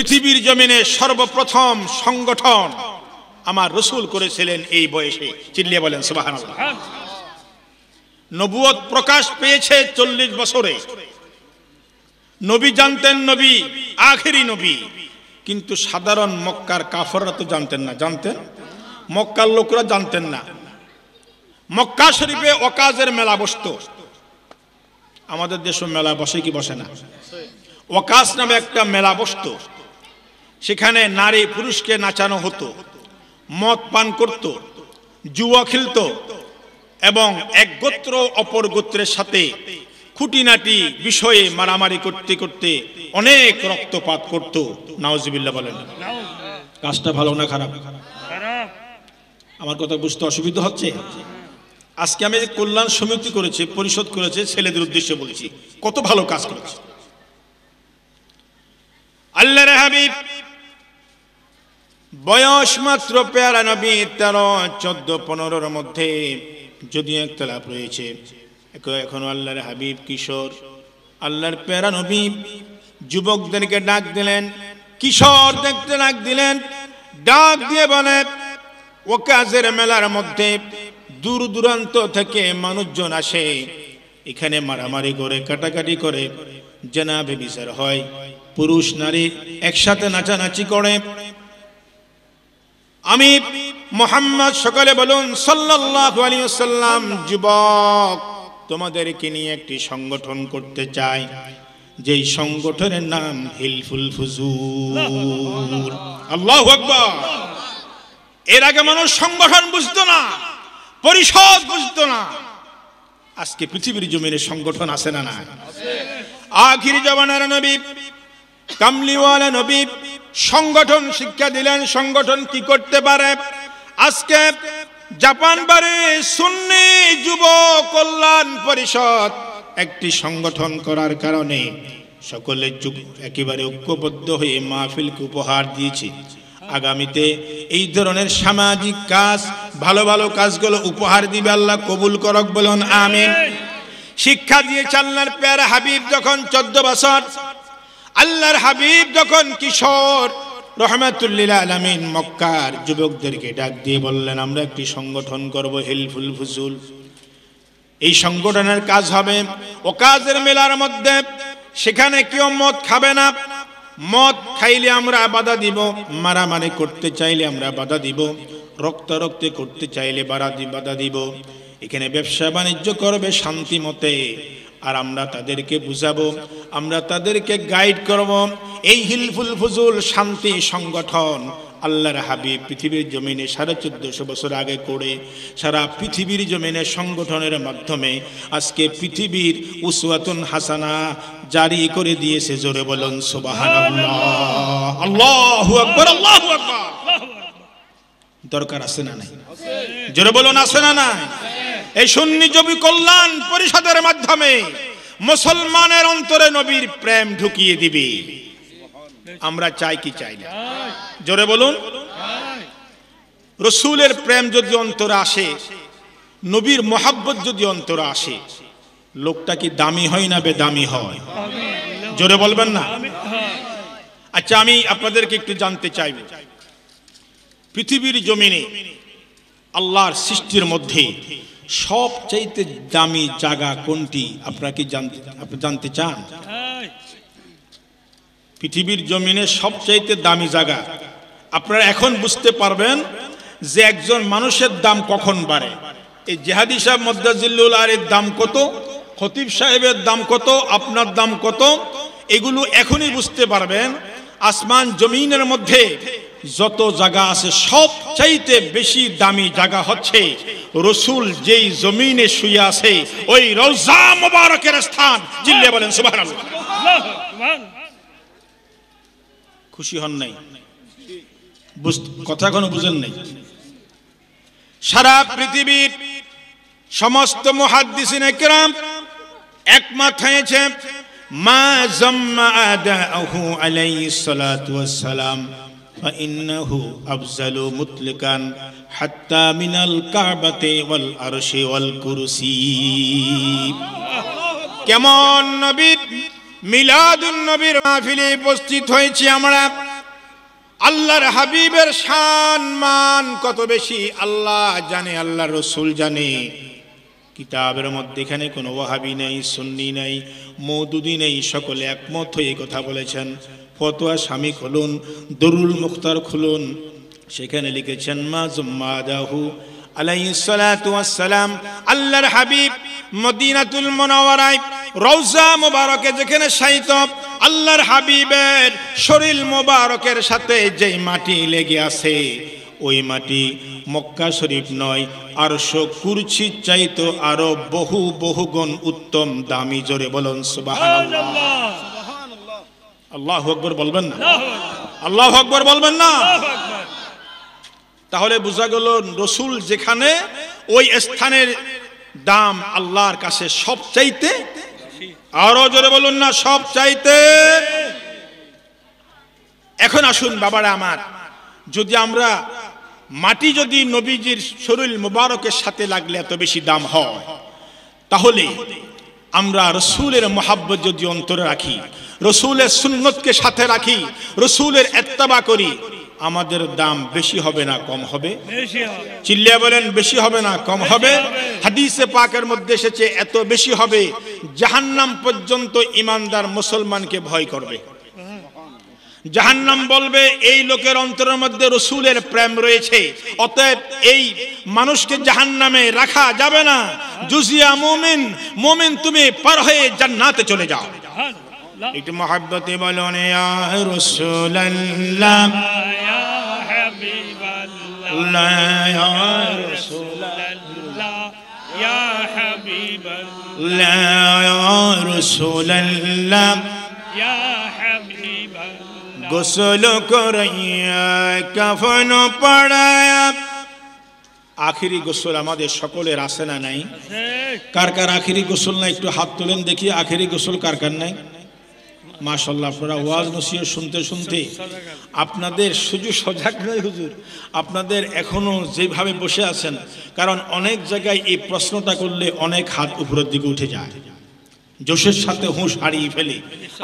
পৃথিবীর জমিনে সর্বপ্রথম সংগঠন আমার রসুল করেছিলেন এই বয়সে চিল্লিয়ে বলেন সুবাহ নবুয়ত প্রকাশ পেয়েছে চল্লিশ বছরে নবী জানতেন নবী আখেরি নবী কিন্তু সাধারণ মক্কার কাফররা তো জানতেন না জানতেন মক্কার লোকরা জানতেন না মক্কা শরীফে অকাজের মেলা বসত আমাদের দেশে মেলা বসে কি বসে না অকাশ নামে একটা মেলা বসত সেখানে নারী পুরুষকে নাচানো হতো মদ পান করত জুয়া খেলত এবং এক গোত্র অপর গোত্রের সাথে খুঁটিনাটি বিষয়ে মারামারি করতে করতে অনেক রক্তপাত করত নাওজিবিল্লা বলেন কাজটা ভালো না খারাপ আমার কথা বুঝতে অসুবিধা হচ্ছে আজকে আমি যে কল্যাণ সমিতি করেছে পরিষদ করেছে ছেলেদের উদ্দেশ্যে বলছি কত ভালো কাজ করেছে আল্লাহ হাবিব বয়স মাত্র পেয়ারা নবী তেরো চোদ্দ পনেরোর মধ্যে যদি একতলাপ রয়েছে এখনো আল্লাহর হাবিব কিশোর আল্লাহর পেয়ারা নবী যুবকদেরকে ডাক দিলেন কিশোর দেখতে ডাক দিলেন ডাক দিয়ে বলে ও কাজের মেলার মধ্যে দূর দূরান্ত থেকে মানুষজন আসে এখানে মারামারি করে কাটাকাটি করে জেনাবে বিচার হয় পুরুষ নারী একসাথে নাচানাচি করে আমি মোহাম্মদ সকালে বলুন সাল্লাহ আলিয়াল্লাম যুবক তোমাদেরকে নিয়ে একটি সংগঠন করতে চাই যেই সংগঠনের নাম হিলফুল ফুজুর আল্লাহ এর আগে মানুষ সংগঠন বুঝত না পরিষদ বুঝত না আজকে পৃথিবীর জমিনে সংগঠন আছে না না আখির জবানার নবী কামলিওয়ালা নবী সংগঠন শিক্ষা দিলেন সংগঠন কি করতে পারে আজকে জাপান বারে সুন্নি যুব কল্যাণ পরিষদ একটি সংগঠন করার কারণে সকলে একেবারে ঐক্যবদ্ধ হয়ে মাহফিলকে উপহার দিয়েছি আগামীতে এই ধরনের সামাজিক কাজ ভালো ভালো কাজগুলো উপহার দিবে আল্লাহ কবুল করক বলুন আমিন শিক্ষা দিয়ে চাল্লার পেয়ারা হাবিব যখন চোদ্দ বছর আল্লাহর হাবিব যখন কিশোর রহমাতুল্লিল আলমিন মক্কার যুবকদেরকে ডাক দিয়ে বললেন আমরা একটি সংগঠন করব হেলফুল ফুসুল এই সংগঠনের কাজ হবে ও কাজের মেলার মধ্যে সেখানে কেউ মদ খাবে না মদ খাইলে আমরা বাধা দিব মারামারি করতে চাইলে আমরা বাধা দিব রক্ত রক্তে করতে চাইলে বাধা দিব এখানে ব্যবসা বাণিজ্য করবে শান্তি মতে আর আমরা তাদেরকে বুঝাবো আমরা তাদেরকে গাইড করব এই হিলফুল ফুজুল শান্তি সংগঠন আল্লাহর হাবিব পৃথিবীর জমিনে সাড়ে চোদ্দশো বছর আগে করে সারা পৃথিবীর জমিনে সংগঠনের মাধ্যমে আজকে পৃথিবীর উসওয়াতুন হাসানা জারি করে দিয়েছে জোরে বলুন দরকার আছে না নাই জোরে বলুন আছে না নাই এই সুন্নি জবি কল্যাণ পরিষদের মাধ্যমে মুসলমানের অন্তরে নবীর প্রেম ঢুকিয়ে দিবে আমরা চাই কি চাই না জোরে বলুন রসুলের প্রেম যদি অন্তরে আসে নবীর মহাব্বত যদি অন্তরে আসে লোকটা কি দামি হয় না বেদামি হয় জোরে বলবেন না আচ্ছা আমি আপনাদেরকে একটু জানতে চাইব পৃথিবীর জমিনে আল্লাহর সৃষ্টির মধ্যে সবচাইতে দামি জায়গা কোনটি আপনারা কি জানতে চান পৃথিবীর জমিনে সবচাইতে দামি জায়গা আপনারা এখন বুঝতে পারবেন যে একজন মানুষের দাম কখন বাড়ে এই জেহাদি সাহেব মদ্দাজিল্লুল আরের দাম কত খতিব সাহেবের দাম কত আপনার দাম কত এগুলো এখনই বুঝতে পারবেন আসমান জমিনের মধ্যে যত জায়গা আছে সব চাইতে বেশি দামি জায়গা হচ্ছে রসুল যেই জমিনে শুয়ে আছে ওই রোজা মোবারকের স্থান জিল্লে বলেন সুবাহ খুশি হন নাই কথা কোনো বুঝেন নাই সারা পৃথিবীর সমস্ত মহাদ্দিসিন একরাম এক মাথায়ছে মা জম্মা আদাহু আলাইহিস সালাতু ওয়াস সালাম فإنه أفضل مطلقا حتى من الكعبة والعرش والكرسي কেমন নবীর মিলাদুন নবীর মাহফিলে উপস্থিত হয়েছি আমরা আল্লাহর হাবিবের শান মান কত বেশি আল্লাহ জানে আল্লাহ রসুল জানে কিতাবের মধ্যে এখানে কোনো ওয়াহাবি নেই সুন্নি নাই মৌদুদি নেই সকলে একমত হয়ে কথা বলেছেন ফতোয়া স্বামী খুলুন দরুল মুখতার খুলুন সেখানে লিখেছেন মা দাহু আলাইসালাম আল্লাহর হাবিব মদিনাতুল মনোয়ারায় রৌজা মোবারকে যেখানে সাইত আল্লাহর হাবিবের শরীর মোবারকের সাথে যেই মাটি লেগে আছে ওই মাটি মক্কা শরীফ নয় আর কুরছি চাইতো আরো বহু বহু গুণ উত্তম দামি জোরে বলুন সুবাহ আল্লাহ আকবর বলবেন না আল্লাহ আকবর বলবেন না তাহলে বোঝা গেল রসুল যেখানে ওই স্থানের দাম আল্লাহর কাছে সব চাইতে আরো জোরে বলুন না সব চাইতে এখন আসুন বাবারা আমার যদি আমরা মাটি যদি নবীজির শরীর মুবারকের সাথে লাগলে এত বেশি দাম হয় তাহলে আমরা রসুলের মহাব্বত যদি অন্তরে রাখি রসুলের সুন্নতকে সাথে রাখি রসুলের এত্তাবা করি আমাদের দাম বেশি হবে না কম হবে চিল্লিয়া বলেন বেশি হবে না কম হবে হাদিসে পাকের মধ্যে এসেছে এত বেশি হবে জাহান্নাম পর্যন্ত ইমানদার মুসলমানকে ভয় করবে জাহান্নাম বলবে এই লোকের অন্তরের মধ্যে রসুলের প্রেম রয়েছে অতএব এই মানুষকে জাহান্নামে রাখা যাবে না জুজিয়া মোমিন মোমিন তুমি পার হয়ে জান্নাতে চলে যাও একটু মহাব্বতে বলুন রসুল্লাহ গোসল করফন কাফন আখিরি গোসল আমাদের সকলের আছে না নাই কার কার আখিরি গোসল না একটু হাত তোলেন দেখি আখিরি গোসল কার কার নাই মাশাল্লাহ আপনারা ওয়াজ নসিহত শুনতে শুনতে আপনাদের সুযোগ সজাগ নয় হুজুর আপনাদের এখনও যেভাবে বসে আছেন কারণ অনেক জায়গায় এই প্রশ্নটা করলে অনেক হাত উপরের দিকে উঠে যায় জোশের সাথে হুঁশ হারিয়ে ফেলি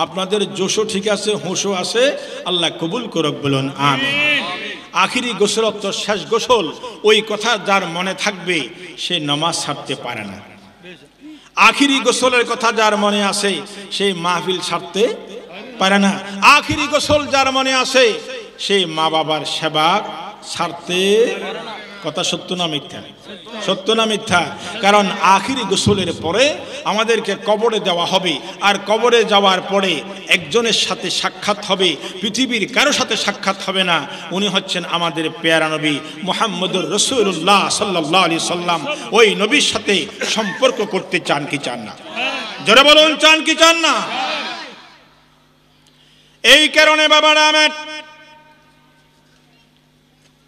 আপনাদের জোশও ঠিক আছে হুঁশও আছে আল্লাহ কবুল করক বলুন আমি আখিরি গোসল শেষ গোসল ওই কথা যার মনে থাকবে সে নমাজ ছাড়তে পারে না আখিরি গোসলের কথা যার মনে আসে সেই মাহফিল ছাড়তে পারে না আখিরি গোসল যার মনে আসে সেই মা বাবার সেবা ছাড়তে কথা সত্য না মিথ্যা সত্য না মিথ্যা কারণ আখিরি গোসলের পরে আমাদেরকে কবরে দেওয়া হবে আর কবরে যাওয়ার পরে একজনের সাথে সাক্ষাৎ হবে পৃথিবীর কারো সাথে সাক্ষাৎ হবে না উনি হচ্ছেন আমাদের পেয়ারা নবী মোহাম্মদুর রসুল্লাহ সাল্লাহ আলি সাল্লাম ওই নবীর সাথে সম্পর্ক করতে চান কি চান না জোরে বলুন চান কি চান না এই কারণে বাবারা আমার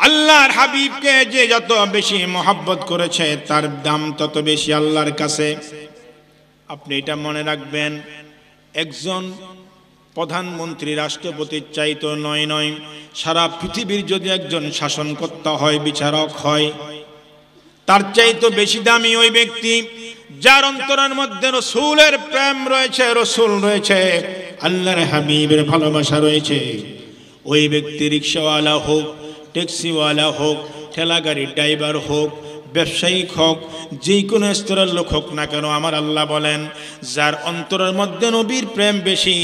আল্লাহর হাবিবকে যে যত বেশি মোহাব্বত করেছে তার দাম তত বেশি আল্লাহর কাছে আপনি এটা মনে রাখবেন একজন প্রধানমন্ত্রী রাষ্ট্রপতির চাইতো নয় নয় সারা পৃথিবীর যদি একজন শাসনকর্তা হয় বিচারক হয় তার চাইতো বেশি দামি ওই ব্যক্তি যার অন্তরের মধ্যে রসুলের প্রেম রয়েছে রসুল রয়েছে আল্লাহর হাবিবের ভালোবাসা রয়েছে ওই ব্যক্তি রিক্সাওয়ালা হোক ট্যাক্সিওয়ালা হোক ঠেলা গাড়ির ড্রাইভার হোক ব্যবসায়িক হোক যেই কোনো স্তরের লোক হোক না কেন আমার আল্লাহ বলেন যার অন্তরের মধ্যে নবীর প্রেম বেশি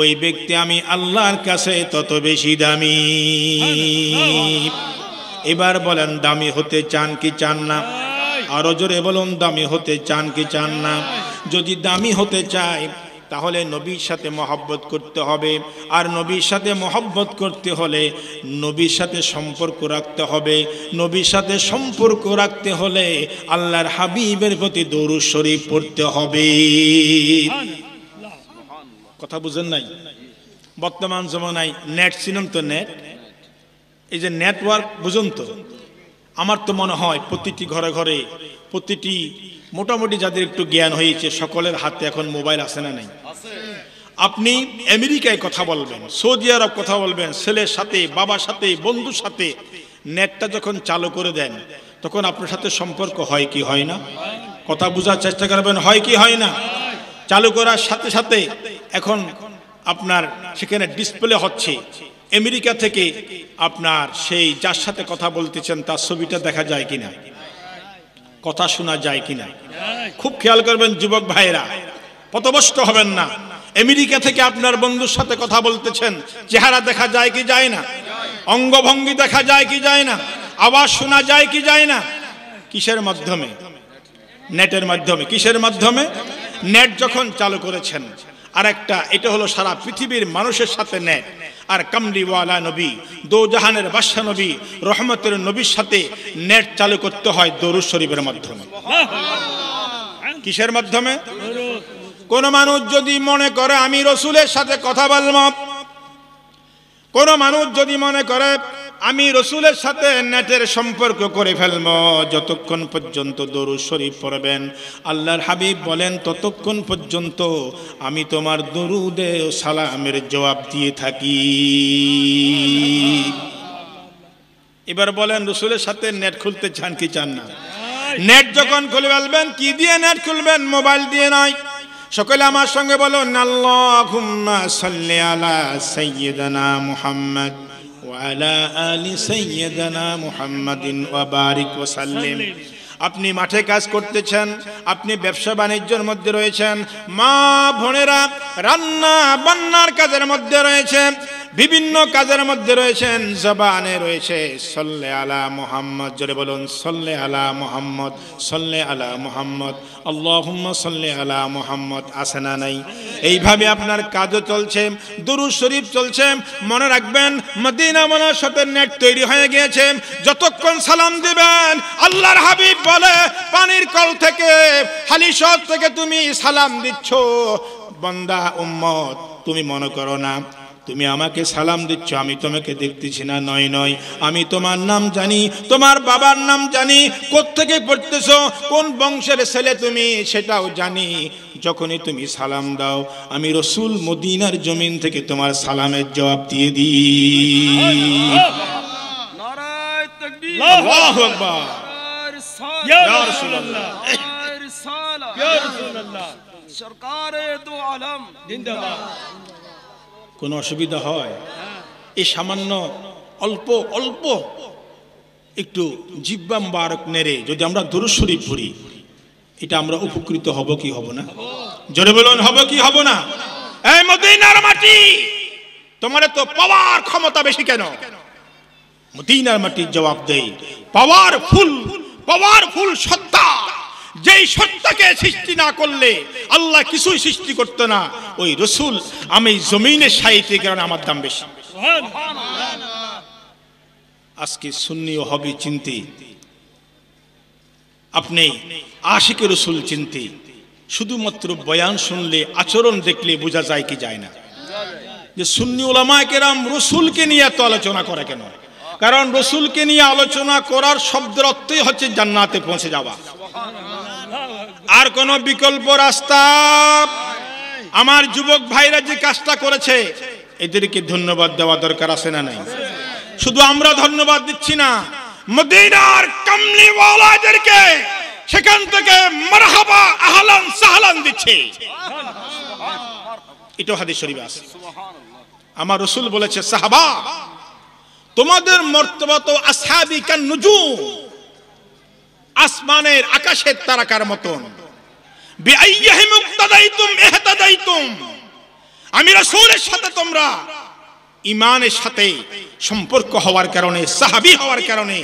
ওই ব্যক্তি আমি আল্লাহর কাছে তত বেশি দামি এবার বলেন দামি হতে চান কি চান না আরো জোরে বলুন দামি হতে চান কি চান না যদি দামি হতে চায় তাহলে নবীর সাথে মহব্বত করতে হবে আর নবীর সাথে মহব্বত করতে হলে নবীর সাথে সম্পর্ক রাখতে হবে নবীর সাথে সম্পর্ক রাখতে হলে আল্লাহর হাবিবের প্রতি দৌর শরীফ পড়তে হবে কথা বুঝেন নাই বর্তমান জমানায় নেট ছিলাম তো নেট এই যে নেটওয়ার্ক বুঝুন তো আমার তো মনে হয় প্রতিটি ঘরে ঘরে প্রতিটি মোটামুটি যাদের একটু জ্ঞান হয়েছে সকলের হাতে এখন মোবাইল আসে না নাই আপনি আমেরিকায় কথা বলবেন সৌদি আরব কথা বলবেন ছেলের সাথে বাবার সাথে বন্ধুর সাথে নেটটা যখন চালু করে দেন তখন আপনার সাথে সম্পর্ক হয় কি হয় না কথা বোঝার চেষ্টা করবেন হয় কি হয় না চালু করার সাথে সাথে এখন আপনার সেখানে ডিসপ্লে হচ্ছে আমেরিকা থেকে আপনার সেই যার সাথে কথা বলতেছেন তার ছবিটা দেখা যায় কিনা কথা শোনা যায় কিনা খুব খেয়াল করবেন যুবক ভাইরা পথভষ্ট হবেন না আমেরিকা থেকে আপনার বন্ধুর সাথে কথা বলতেছেন চেহারা দেখা যায় কি যায় না অঙ্গভঙ্গি দেখা যায় কি যায় না আওয়াজ শোনা যায় কি যায় না কিসের মাধ্যমে নেটের মাধ্যমে কিসের মাধ্যমে নেট যখন চালু করেছেন আর একটা এটা হলো সারা পৃথিবীর মানুষের সাথে নেট আর কামলিওয়ালা নবী দো জাহানের নবী রহমতের নবীর সাথে নেট চালু করতে হয় দরুদ শরীফের মাধ্যমে কিসের মাধ্যমে কোন মানুষ যদি মনে করে আমি রসুলের সাথে কথা বলব কোন মানুষ যদি মনে করে আমি রসুলের সাথে নেটের সম্পর্ক করে ফেলব যতক্ষণ পর্যন্ত দরু শরীফ পড়বেন আল্লাহর হাবিব বলেন ততক্ষণ পর্যন্ত আমি তোমার দরুদে সালামের জবাব দিয়ে থাকি এবার বলেন রসুলের সাথে নেট খুলতে চান কি চান না নেট যখন খুলে ফেলবেন কি দিয়ে নেট খুলবেন মোবাইল দিয়ে নয় সকলে আমার সঙ্গে বলো আলা মুহাম্মদ ওয়ালা সাল্লিম আপনি মাঠে কাজ করতেছেন আপনি ব্যবসা বাণিজ্যের মধ্যে রয়েছেন মা বোনেরা রান্না বান্নার কাজের মধ্যে রয়েছে বিভিন্ন কাজের মধ্যে রয়েছেন জবানে রয়েছে সল্লে আলা মোহাম্মদ জোরে বলুন সল্লে আলা মোহাম্মদ সল্লে আলা মোহাম্মদ আল্লাহুম্মা সল্লে আলা মোহাম্মদ আসে না নাই এইভাবে আপনার কাজও চলছে দুরু শরীফ চলছে মনে রাখবেন মদিনা মনার সাথে নেট তৈরি হয়ে গিয়েছে যতক্ষণ সালাম দিবেন আল্লাহর হাবিব বলে পানির কল থেকে হালিশর থেকে তুমি সালাম দিচ্ছ বন্দা উম্মত তুমি মনে করো না তুমি আমাকে সালাম দিচ্ছ আমি তোমাকে দেখতেছি না নয় নয় আমি তোমার নাম জানি তোমার বাবার নাম জানি কোত্থেকে পড়তেছ কোন বংশের ছেলে তুমি সেটাও জানি যখনই তুমি সালাম দাও আমি রসুল মদিনার জমিন থেকে তোমার সালামের জবাব দিয়ে দিই সরকার কোনো অসুবিধা হয় এই সামান্য অল্প অল্প একটু জিব্বাম বারক নেড়ে যদি আমরা দরুদ শরীফ এটা আমরা উপকৃত হব কি হব না জোরে বলুন হব কি হব না এই মদিনার মাটি তোমার তো পাওয়ার ক্ষমতা বেশি কেন মদিনার মাটির জবাব দেই পাওয়ার ফুল পাওয়ার ফুল সত্তা যেই সত্তাকে সৃষ্টি না করলে আল্লাহ কিছুই সৃষ্টি করতো না ওই রসুল আমি জমিনের সাহিত্যে কারণে আমার দাম বেশি আজকে সুন্নি ও হবি চিনতে আপনি আশিকে রসুল চিনতে শুধুমাত্র বয়ান শুনলে আচরণ দেখলে বোঝা যায় কি যায় না যে সুন্নি ওলামায় কেরাম রসুলকে নিয়ে এত আলোচনা করে কেন কারণ রসুলকে নিয়ে আলোচনা করার শব্দের অর্থই হচ্ছে জান্নাতে পৌঁছে যাওয়া আর কোনো বিকল্প রাস্তা আমার যুবক ভাইরা যে কাজটা করেছে এদেরকে ধন্যবাদ দেওয়া দরকার আছে না নাই শুধু আমরা ধন্যবাদ দিচ্ছি না মদিনার কামলিওয়ালাদেরকে সেখান থেকে মারহাবা আহলান সাহলান দিচ্ছে এটা হাদিস শরীফ আছে আমার রসুল বলেছে সাহাবা তোমাদের মর্তবা তো নুজু আসমানের আকাশের তারাকার মতন আমি রাসূলের সাথে তোমরা ইমানের সাথে সম্পর্ক হওয়ার কারণে সাহাবি হওয়ার কারণে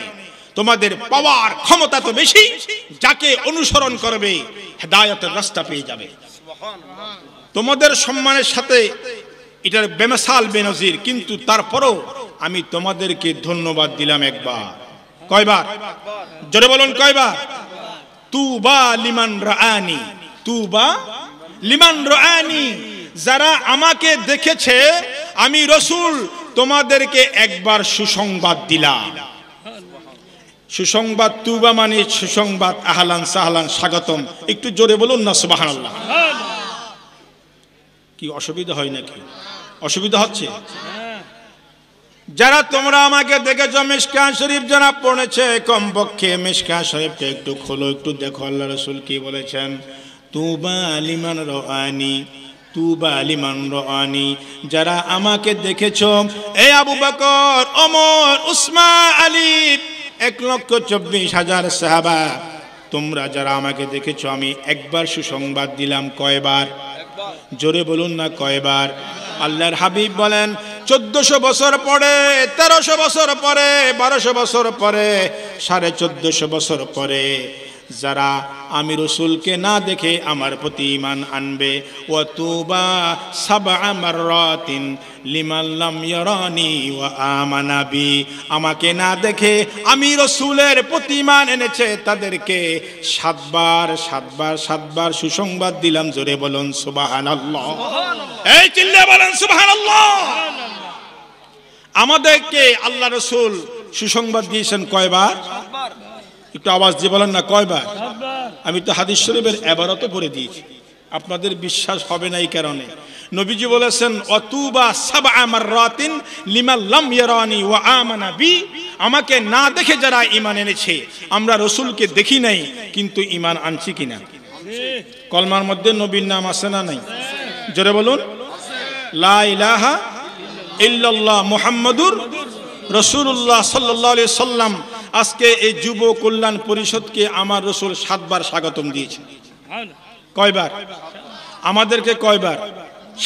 তোমাদের পাওয়ার ক্ষমতা তো বেশি যাকে অনুসরণ করবে হেদায়তের রাস্তা পেয়ে যাবে তোমাদের সম্মানের সাথে এটার বেমেশাল বেনজির কিন্তু তারপরও আমি তোমাদেরকে ধন্যবাদ দিলাম একবার কয়বার জোরে বলুন কয়বার তু বা লিমান রানি তু বা লিমান রানি যারা আমাকে দেখেছে আমি রসুল তোমাদেরকে একবার সুসংবাদ দিলাম সুসংবাদ তুবা মানে সুসংবাদ আহলান সাহলান স্বাগতম একটু জোরে বলুন না সুবাহ কি অসুবিধা হয় নাকি অসুবিধা হচ্ছে যারা তোমরা আমাকে দেখেছ মিসকান শরীফ যারা পড়েছে কমপক্ষে মিসকান শরীফকে একটু খোলো একটু দেখো আল্লাহ রসুল কি বলেছেন তুবা আলিমান রহানি তুবা আলিমান রহানি যারা আমাকে দেখেছ এ আবু বকর অমর উসমা আলী এক লক্ষ চব্বিশ হাজার সাহাবা তোমরা যারা আমাকে দেখেছ আমি একবার সুসংবাদ দিলাম কয়বার জোরে বলুন না কয়বার আল্লাহর হাবিব বলেন চোদ্দশো বছর পরে তেরোশো বছর পরে বারোশো বছর পরে সাড়ে চোদ্দশো বছর পরে যারা আমি রসুলকে না দেখে আমার প্রতি ইমান আনবে ও তুবা সাবা আমার রতিন লিমাল্লাম ইয়রানি ও আমানাবি আমাকে না দেখে আমি রসুলের প্রতিমান এনেছে তাদেরকে সাতবার সাতবার সাতবার সুসংবাদ দিলাম জোরে বলুন সুবাহান এই চিল্লে বলেন সুবাহান আমাদেরকে আল্লাহ রসুল সুসংবাদ দিয়েছেন কয়বার একটু আওয়াজ দিয়ে বলেন না কয়বার আমি তো হাদিস শরীফের এবারত পড়ে দিয়েছি আপনাদের বিশ্বাস হবে না এই কারণে নবীজি বলেছেন অতুবা সাবা আমার রাতিন লিমা লম ইয়ারানি ওয়া আমানা বি আমাকে না দেখে যারা ঈমান এনেছে আমরা রসুলকে দেখি নাই কিন্তু ঈমান আনছি কিনা কলমার মধ্যে নবীর নাম আছে না নাই জোরে বলুন লা ইলাহা ইল্লাল্লাহ মুহাম্মাদুর রাসূলুল্লাহ সাল্লাল্লাহু আলাইহি সাল্লাম আজকে এই যুব কল্যাণ পরিষদকে আমার রসুল সাতবার স্বাগতম দিয়েছে হ্যাঁ। কয়বার আমাদেরকে কয়বার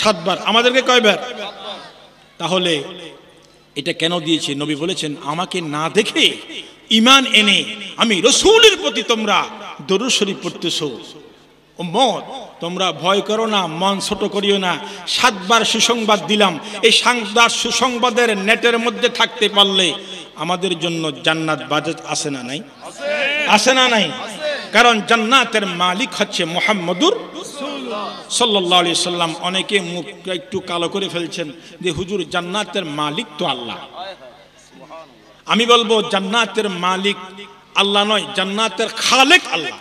সাতবার আমাদেরকে কয়বার তাহলে এটা কেন দিয়েছে নবী বলেছেন আমাকে না দেখে ইমান এনে আমি রসুলের প্রতি তোমরা দরুসরি পড়তেছ মত তোমরা ভয় করো না মন ছোট করিও না সাতবার সুসংবাদ দিলাম এই সাংবাদ সুসংবাদের নেটের মধ্যে থাকতে পারলে আমাদের জন্য জান্নাত বাজেট আসে না নাই আসে না নাই কারণ জান্নাতের মালিক হচ্ছে মোহাম্মদুর সাল্লাম অনেকে মুখ একটু কালো করে ফেলছেন যে হুজুর জান্নাতের মালিক তো আল্লাহ আমি বলবো জান্নাতের মালিক আল্লাহ নয় জান্নাতের খালেক আল্লাহ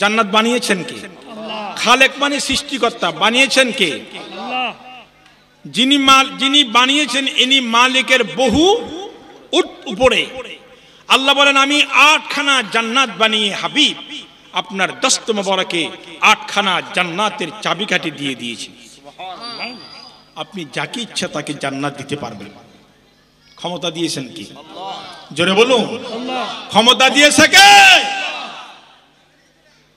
জান্নাত বানিয়েছেন কে খালেক মানে সৃষ্টিকর্তা বানিয়েছেন কে যিনি মাল যিনি বানিয়েছেন ইনি মালিকের বহু উঠ উপরে আল্লাহ বলেন আমি আটখানা জান্নাত বানিয়ে হাবিব আপনার দস্ত মোবারকে আটখানা জান্নাতের চাবিকাঠি দিয়ে দিয়েছি আপনি যাকে ইচ্ছা তাকে জান্নাত দিতে পারবেন ক্ষমতা দিয়েছেন কি জোরে বলুন ক্ষমতা দিয়েছে কে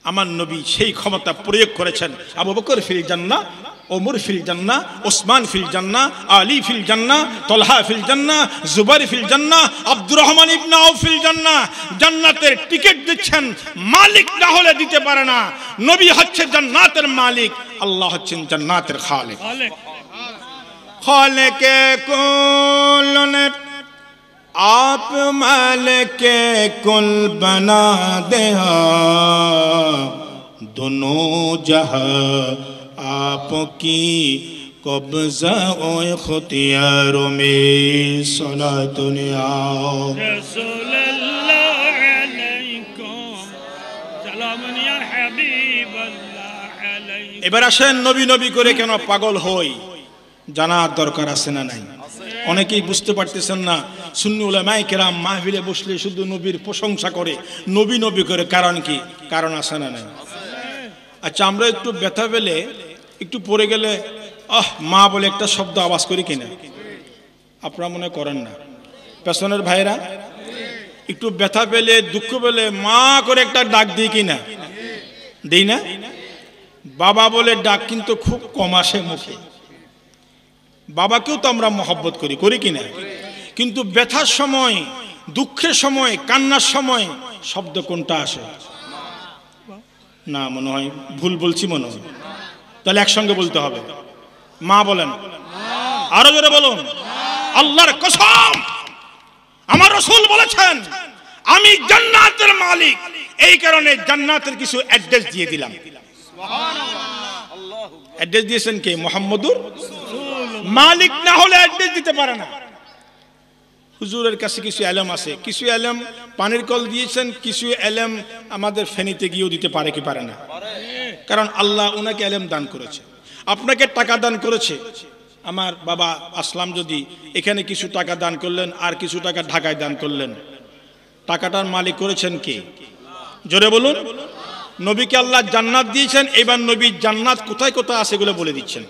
আমার নবী সেই ক্ষমতা প্রয়োগ করেছেন আবু বকর ফিরে জান্নাত ওমর ফিল জান্না ওসমান ফিল জান্না আলী ফিল জান্না তলহা ফিল জান্না জুবার ফিল জান্না আব্দুর রহমান ইবনা ফিল জান্না জান্নাতের টিকিট দিচ্ছেন মালিক না হলে দিতে পারে না নবী হচ্ছে জান্নাতের মালিক আল্লাহ হচ্ছেন জান্নাতের খালেক খালেকে কুলনের আপ مل کے کل بنا دے دونوں আপ কি قبضہ و اختیاروں میں صلا دنیا এবার আসেন নবী নবী করে কেন পাগল হই জানার দরকার আছে না নাই অনেকেই বুঝতে পারতেছেন না সুন্নি উলামায়ে কেরাম মাহফিলে বসলে শুধু নবীর প্রশংসা করে নবী নবী করে কারণ কি কারণ আছে না নাই আচ্ছা আমরা একটু ব্যথা পেলে একটু পড়ে গেলে আহ মা বলে একটা শব্দ আওয়াজ করি কিনা আপনারা মনে করেন না পেছনের ভাইরা একটু ব্যথা পেলে দুঃখ পেলে মা করে একটা ডাক দিই কিনা দিই না বাবা বলে ডাক কিন্তু খুব কম আসে মুখে বাবাকেও তো আমরা মহব্বত করি করি কিনা কিন্তু ব্যথার সময় দুঃখের সময় কান্নার সময় শব্দ কোনটা আসে না মনে হয় ভুল বলছি মনে হয় তাহলে একসঙ্গে বলতে হবে মা বলেন আরো জোরে বলুন আল্লাহর কসম আমার রসুল বলেছেন আমি জান্নাতের মালিক এই কারণে জান্নাতের কিছু অ্যাড্রেস দিয়ে দিলাম অ্যাড্রেস দিয়েছেন কে মোহাম্মদুর মালিক না হলে অ্যাড্রেস দিতে পারে না হুজুরের কাছে কিছু অ্যালাম আছে কিছু অ্যালাম পানির কল দিয়েছেন কিছু অ্যালাম আমাদের ফেনিতে গিয়েও দিতে পারে কি পারে না কারণ আল্লাহ ওনাকে আলেম দান করেছে আপনাকে টাকা দান করেছে আমার বাবা আসলাম যদি এখানে কিছু টাকা দান করলেন আর কিছু টাকা ঢাকায় দান করলেন টাকাটার মালিক করেছেন কে জোরে বলুন নবীকে আল্লাহ জান্নাত দিয়েছেন এবার নবীর জান্নাত কোথায় কোথায় আছে এগুলো বলে দিচ্ছেন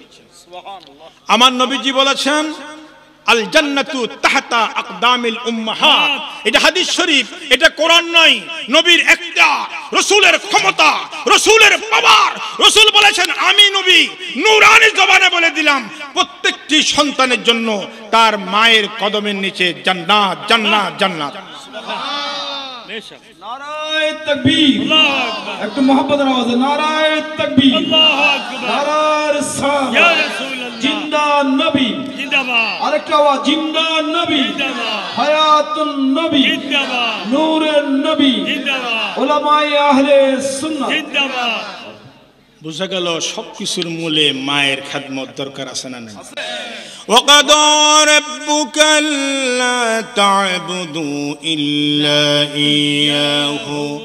আমার নবীজি বলেছেন আল জান্নাতু তাহতা আকদামিল উম্মাহাত এটা হাদিস শরীফ এটা কোরআন নয় নবীর একটা রসুলের ক্ষমতা রসুলের পাওয়ার রসুল বলেছেন আমি নবী নূরানি জবানে বলে দিলাম প্রত্যেকটি সন্তানের জন্য তার মায়ের কদমের নিচে জান্নাত জান্নাত জান্নাত সুবহানাল্লাহ নারায় একটু মোহাম্মদের নারায় তকবি জিন্দা নবী আরেকটা আওয়াজ জিন্দা নবী হায়াতুন নবী নূরের নবী ওলামাই আহলে বোঝা গেল সবকিছুর মূলে মায়ের খাদমত দরকার আছে না নাই وقضى ربك ألا تعبدوا إلا إياه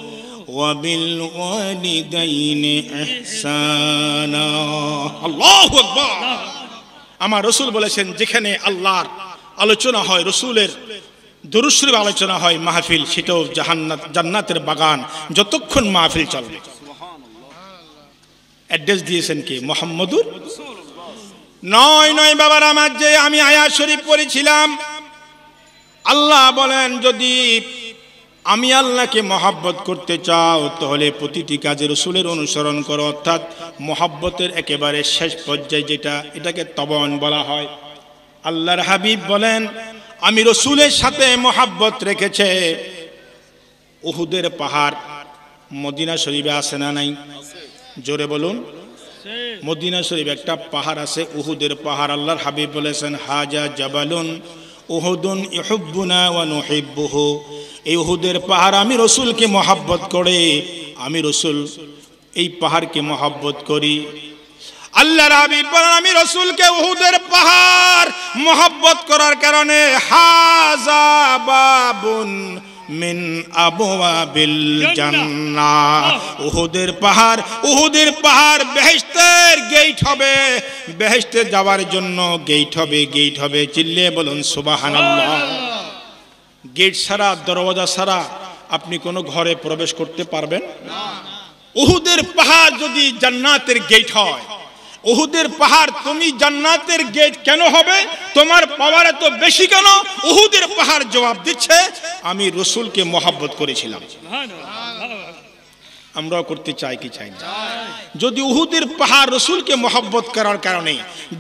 وبالوالدين إحسانا الله أكبر আমার রসুল বলেছেন যেখানে আল্লাহর আলোচনা হয় রসুলের দুরুশ্রীব আলোচনা হয় মাহফিল সেটাও জাহান্নাত জান্নাতের বাগান যতক্ষণ মাহফিল চলবে অ্যাড্রেস দিয়েছেন কি মোহাম্মদুর নয় নয় বাবার আমার যে আমি আয়া শরীফ পড়েছিলাম আল্লাহ বলেন যদি আমি আল্লাহকে মহাব্বত করতে চাও তাহলে প্রতিটি কাজে রসুলের অনুসরণ করো অর্থাৎ মহাব্বতের একেবারে শেষ পর্যায়ে যেটা এটাকে তবন বলা হয় আল্লাহর হাবিব বলেন আমি রসুলের সাথে মহাব্বত রেখেছে উহুদের পাহাড় মদিনা শরীফে আসে না নাই জোরে বলুন মদিনা শরীফ একটা পাহাড় আছে উহুদের পাহাড় আল্লাহর হাবিব বলেছেন হাজা জাবালুন উহুদুন ইহুবুনা ওয়া নুহিব্বুহু এই উহুদের পাহাড় আমি রসুলকে মহাব্বত করে আমি রসুল এই পাহাড়কে মহাব্বত করি আল্লাহর হাবিব বলেন আমি রসুলকে উহুদের পাহাড় মহাব্বত করার কারণে হাজা বাবুন মিন বিল জান্নাহ উহুদের পাহাড় উহুদের পাহাড় বেহেশতের গেট হবে বেহেশতে যাওয়ার জন্য গেট হবে গেট হবে চিল্লে বলুন সুবহানাল্লাহ গেট ছাড়া দরওয়াজা ছাড়া আপনি কোনো ঘরে প্রবেশ করতে পারবেন না উহুদের পাহাড় যদি জান্নাতের গেট হয় ওহুদের পাহাড় তুমি জান্নাতের গেট কেন হবে তোমার পাওয়ার এত বেশি কেন ওহুদের পাহাড় জবাব দিচ্ছে আমি রসুলকে মহাব্বত করেছিলাম আমরাও করতে চাই কি চাই না যদি উহুদের পাহাড় রসুলকে মহব্বত করার কারণে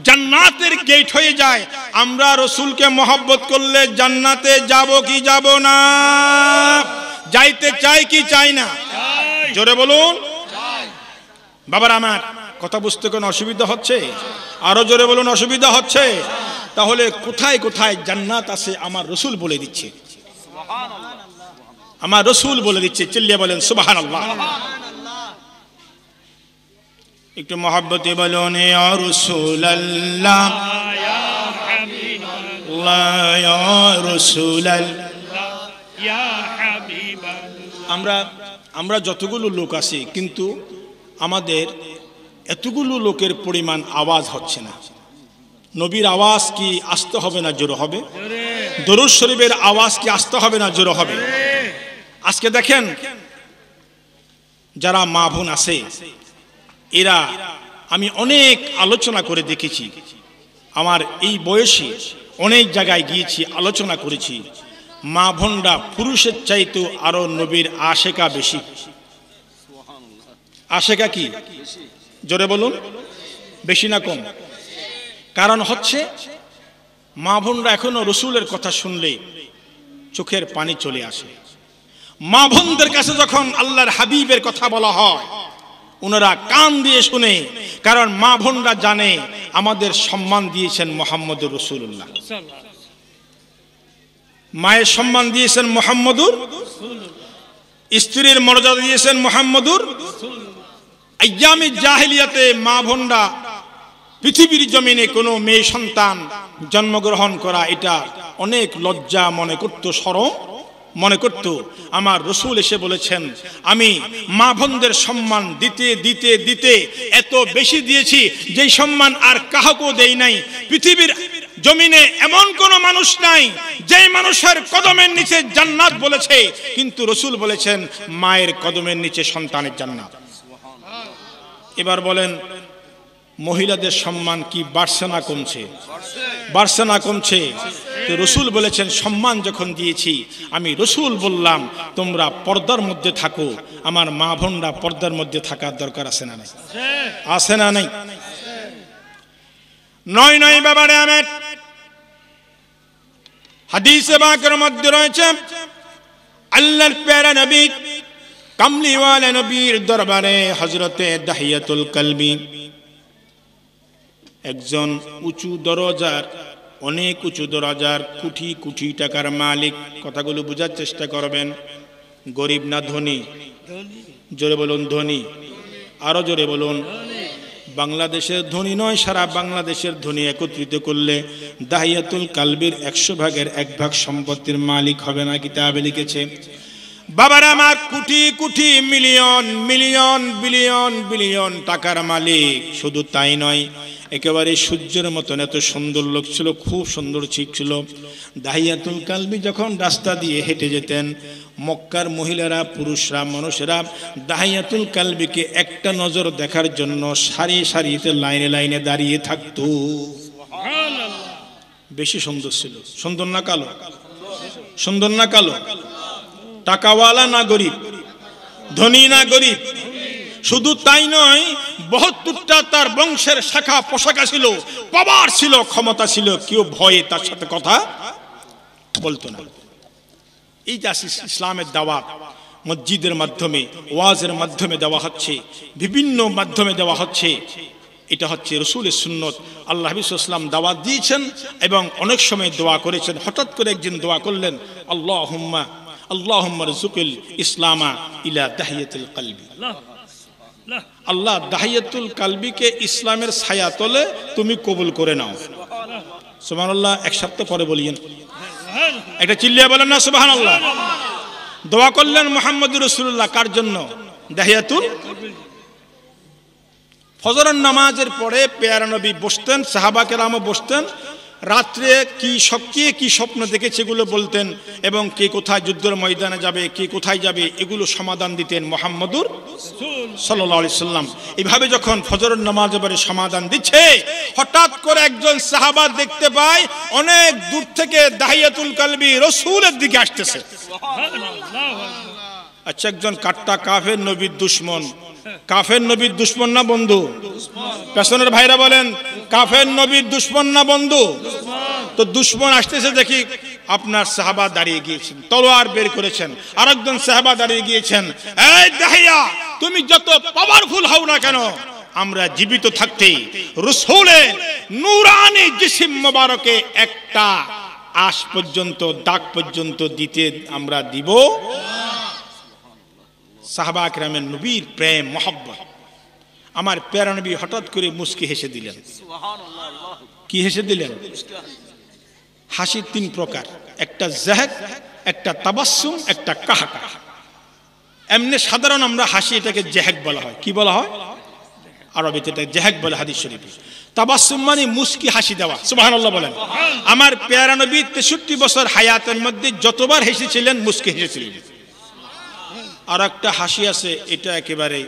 জান্নাতের গেট হয়ে যায় আমরা রসুলকে মহব্বত করলে জান্নাতে যাব কি যাব না যাইতে চাই কি চাই না জোরে বলুন বাবার আমার কথা বুঝতে কোনো অসুবিধা হচ্ছে আরও জোরে বলুন অসুবিধা হচ্ছে তাহলে কোথায় কোথায় জান্নাত আছে আমার রসুল বলে দিচ্ছে আমার রসুল বলে দিচ্ছে চিল্লিয়ে বলেন সুবাহান আল্লাহ একটু মহাব্বতে বলুন রসুল রসুল আমরা আমরা যতগুলো লোক আছি কিন্তু আমাদের এতগুলো লোকের পরিমাণ আওয়াজ হচ্ছে না নবীর আওয়াজ কি আসতে হবে না জোরো হবে দরুদ শরীফের আওয়াজ কি আসতে হবে না জোরো হবে আজকে দেখেন যারা মা বোন আছে এরা আমি অনেক আলোচনা করে দেখেছি আমার এই বয়সে অনেক জায়গায় গিয়েছি আলোচনা করেছি মা বোনরা পুরুষের চাইতে আরো নবীর আশেকা বেশি আশেকা কি জোরে বলুন বেশি না কম কারণ হচ্ছে মা বোনরা এখনো রসুলের কথা শুনলে চোখের পানি চলে আসে মা বোনদের কাছে যখন আল্লাহর হাবিবের কথা বলা হয় ওনারা কান দিয়ে শুনে কারণ মা বোনরা জানে আমাদের সম্মান দিয়েছেন মোহাম্মদ রসুল্লাহ মায়ের সম্মান দিয়েছেন মোহাম্মদুর স্ত্রীর মর্যাদা দিয়েছেন মোহাম্মদুর আয়ামে জাহেলিয়াতে মা ভন্ডা পৃথিবীর জমিনে কোনো মেয়ে সন্তান জন্মগ্রহণ করা এটা অনেক লজ্জা মনে করত সরম মনে করত আমার রসুল এসে বলেছেন আমি মা ভনদের সম্মান দিতে দিতে দিতে এত বেশি দিয়েছি যেই সম্মান আর কাহাকেও দেই নাই পৃথিবীর জমিনে এমন কোন মানুষ নাই যে মানুষের কদমের নিচে জান্নাত বলেছে কিন্তু রসুল বলেছেন মায়ের কদমের নিচে সন্তানের জান্নাত এবার বলেন মহিলাদের সম্মান কি বাড়ছে না কমছে বাড়ছে না কমছে তো রসুল বলেছেন সম্মান যখন দিয়েছি আমি রসুল বললাম তোমরা পর্দার মধ্যে থাকো আমার মা বোনরা পর্দার মধ্যে থাকার দরকার আছে না নাই আছে না নাই নয় নয় ব্যাপারে আমার হাদিসে বাকের মধ্যে রয়েছে আল্লাহর প্যারা নবী কামলিওয়ালা নবীর দরবারে হজরতে দাহিয়াতুল কালবি একজন উঁচু দরজার অনেক উঁচু দরজার কুঠি কুঠি টাকার মালিক কথাগুলো বোঝার চেষ্টা করবেন গরিব না ধনী জোরে বলুন ধনী আরো জোরে বলুন বাংলাদেশের ধনী নয় সারা বাংলাদেশের ধনী একত্রিত করলে দাহিয়াতুল কালবির একশো ভাগের এক ভাগ সম্পত্তির মালিক হবে না কি তা লিখেছে বাবার আমার কুটি কুটি মিলিয়ন মিলিয়ন বিলিয়ন বিলিয়ন টাকার মালিক শুধু তাই নয় একেবারে সূর্যের মতন এত সুন্দর লোক ছিল খুব সুন্দর ঠিক ছিল দাহিয়াতুল কালবি যখন রাস্তা দিয়ে হেঁটে যেতেন মক্কার মহিলারা পুরুষরা মানুষেরা দাহিয়াতুল কালবিকে একটা নজর দেখার জন্য সারি সারিতে লাইনে লাইনে দাঁড়িয়ে থাকত বেশি সুন্দর ছিল সুন্দর না কালো সুন্দর না কালো টাকাওয়ালা না গরিব ধনী না গরিব শুধু তাই নয় বহুতটা তার বংশের শাখা পোশাকা ছিল পাবার ছিল ক্ষমতা ছিল কেউ ভয়ে তার সাথে কথা বলতো না এই যে ইসলামের দাওয়াত মসজিদের মাধ্যমে ওয়াজের মাধ্যমে দেওয়া হচ্ছে বিভিন্ন মাধ্যমে দেওয়া হচ্ছে এটা হচ্ছে রসুলের সুন্নত আল্লাহ হাবিসাম দাওয়াত দিয়েছেন এবং অনেক সময় দোয়া করেছেন হঠাৎ করে একদিন দোয়া করলেন আল্লাহ হুম্মা আল্লাহ দাহিয়াতুল কালবিকে ইসলামের ছায়া তলে তুমি কবুল করে নাও সুবাহ আল্লাহ এক সপ্তাহ পরে বলিয়েন হ্যাঁ, হ্যাঁ। একটা চিল্লিয়া বলেন না সুবাহ আল্লাহ দোয়া করলেন মোহাম্মদ রসুল্লাহ কার জন্য দাহিয়াতুল ফজরের নামাজের পরে পেয়ারা নবী বসতেন সাহাবাকেরামও বসতেন রাত্রে কি সব কে কি স্বপ্ন দেখেছে এগুলো বলতেন এবং কে কোথায় যুদ্ধের ময়দানে যাবে কে কোথায় যাবে এগুলো সমাধান দিতেন মোহাম্মদুর সাল্লাম এইভাবে যখন ফজরুল নামাজ এবারে সমাধান দিচ্ছে হঠাৎ করে একজন সাহাবা দেখতে পায় অনেক দূর থেকে দাহিয়াতুল কালবি রসুলের দিকে আসতেছে আচ্ছা একজন কাট্টা কাফের নবীর দুশ্মন কাফের নবীর দুশ্মন না বন্ধু পেছনের ভাইরা বলেন কাফের নবীর দুশ্মন না বন্ধু তো দুশ্মন আসতেছে দেখি আপনার সাহাবা দাঁড়িয়ে গিয়েছেন তলোয়ার বের করেছেন আরেকজন সাহাবা দাঁড়িয়ে গিয়েছেন এই দাহিয়া তুমি যত পাওয়ারফুল হও না কেন আমরা জীবিত থাকতেই রসুলে নুরানি জিসিম মোবারকে একটা আশ পর্যন্ত দাগ পর্যন্ত দিতে আমরা দিব সাহাবা আকরামের নবীর প্রেম মহব্বত আমার প্যারানবী হঠাৎ করে মুস্কি হেসে দিলেন কি হেসে দিলেন হাসির তিন প্রকার একটা জাহেক একটা তাবাসুম একটা কাহাকা এমনি সাধারণ আমরা হাসি এটাকে জাহেক বলা হয় কি বলা হয় আরবিতে এটা জাহেক বলে হাদিস শরীফ তাবাসুম মানে মুস্কি হাসি দেওয়া সুবহানাল্লাহ বলেন আমার পেয়ারা তেষট্টি বছর হায়াতের মধ্যে যতবার হেসেছিলেন মুস্কি হেসেছিলেন আর একটা হাসি আছে এটা একেবারে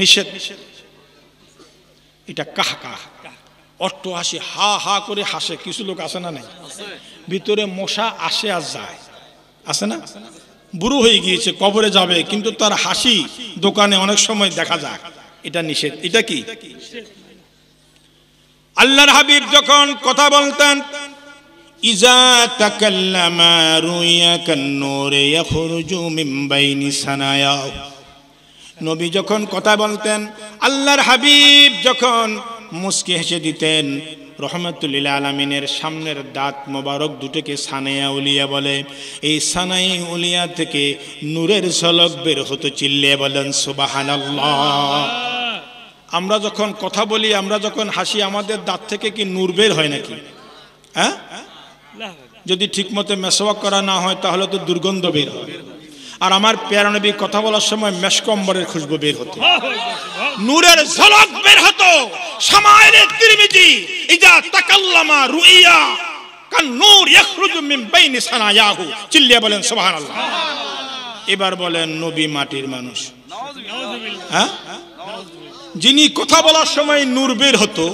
নিষেধ এটা কাহ কাহ অট্ট হাসি হা হা করে হাসে কিছু লোক আসে না নাই ভিতরে মশা আসে আর যায় আসে না বুড়ো হয়ে গিয়েছে কবরে যাবে কিন্তু তার হাসি দোকানে অনেক সময় দেখা যায় এটা নিষেধ এটা কি আল্লাহর হাবিব যখন কথা বলতেন إذا تكلم رؤيا كالنور يخرج من নবী যখন কথা বলতেন আল্লাহর হাবিব যখন মুস্কি হেসে দিতেন রহমতুল্লিল্লা আলমিনের সামনের দাঁত মোবারক দুটোকে সানাইয়া উলিয়া বলে এই সানাই উলিয়া থেকে নূরের ঝলক বের হতো চিল্লিয়ে বলেন সুবাহান আমরা যখন কথা বলি আমরা যখন হাসি আমাদের দাঁত থেকে কি নূর বের হয় নাকি হ্যাঁ যদি ঠিকমতো মেসওয়াক করা না হয় তাহলে তো দুর্গন্ধ বের হবে আর আমার পেয়ারানবী কথা বলার সময় মেসকম্বরের খুশবু বের হতো নূরের ঝলক বের হতো সামায়ের তিরমিজি ইজা তাকাল্লামা রুইয়া কান নূর ইখরুজ মিন বাইনি সানায়াহু চিল্লিয়া বলেন সুবহানাল্লাহ এবার বলেন নবী মাটির মানুষ হ্যাঁ যিনি কথা বলার সময় নূর বের হতো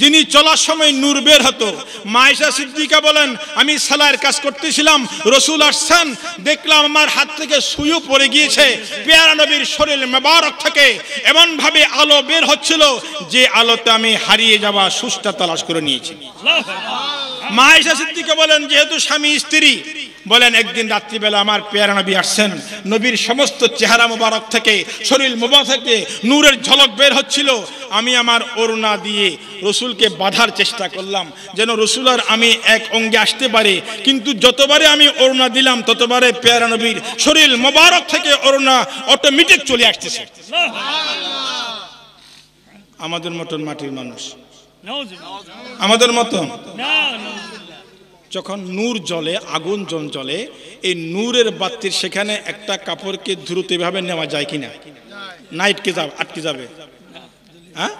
যিনি চলার সময় নূর বের হতো মায়েশা সিদ্দিকা বলেন আমি সালায়ের কাজ করতেছিলাম রসুল আসছেন দেখলাম আমার হাত থেকে সুইও পড়ে গিয়েছে পেয়ারা নবীর শরীর মেবারক থেকে এমনভাবে আলো বের হচ্ছিল যে আলোতে আমি হারিয়ে যাওয়া সুস্থ তালাশ করে নিয়েছি মায়েশা সিদ্দিকা বলেন যেহেতু স্বামী স্ত্রী বলেন একদিন রাত্রিবেলা আমার পেয়ারা নবী আসছেন নবীর সমস্ত চেহারা মোবারক থেকে শরীর মুবারক থেকে নূরের ঝলক বের হচ্ছিল আমি আমার অরুণা দিয়ে রসুলকে বাধার চেষ্টা করলাম যেন রসুল আর আমি এক অঙ্গে আসতে পারি কিন্তু যতবারে আমি অরুণা দিলাম ততবারে পেয়ারা নবীর শরীর মোবারক থেকে অরুণা অটোমেটিক চলে আসতেছে আমাদের মতন মাটির মানুষ আমাদের মতন যখন নূর জলে আগুন জলে এই নূরের বাতির সেখানে একটা কাপড়কে দ্রুত এভাবে নেওয়া যায় কিনা নাইটকে যাবে আটকে যাবে হ্যাঁ